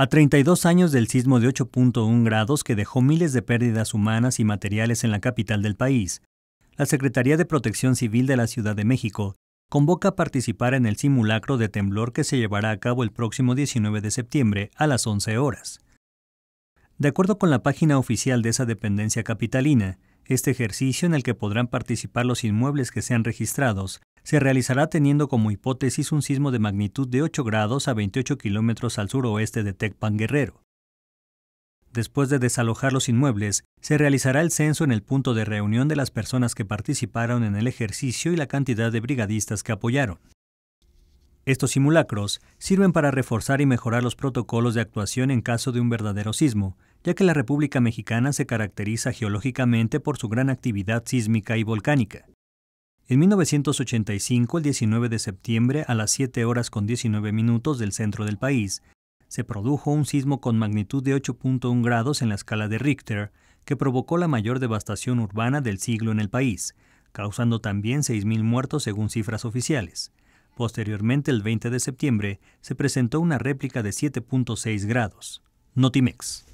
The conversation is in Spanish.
A 32 años del sismo de 8.1 grados que dejó miles de pérdidas humanas y materiales en la capital del país, la Secretaría de Protección Civil de la Ciudad de México convoca a participar en el simulacro de temblor que se llevará a cabo el próximo 19 de septiembre a las 11 horas. De acuerdo con la página oficial de esa dependencia capitalina, este ejercicio en el que podrán participar los inmuebles que sean registrados se realizará teniendo como hipótesis un sismo de magnitud de 8 grados a 28 kilómetros al suroeste de Tecpan Guerrero. Después de desalojar los inmuebles, se realizará el censo en el punto de reunión de las personas que participaron en el ejercicio y la cantidad de brigadistas que apoyaron. Estos simulacros sirven para reforzar y mejorar los protocolos de actuación en caso de un verdadero sismo, ya que la República Mexicana se caracteriza geológicamente por su gran actividad sísmica y volcánica. En 1985, el 19 de septiembre, a las 7 horas con 19 minutos del centro del país, se produjo un sismo con magnitud de 8.1 grados en la escala de Richter, que provocó la mayor devastación urbana del siglo en el país, causando también 6.000 muertos según cifras oficiales. Posteriormente, el 20 de septiembre, se presentó una réplica de 7.6 grados. Notimex.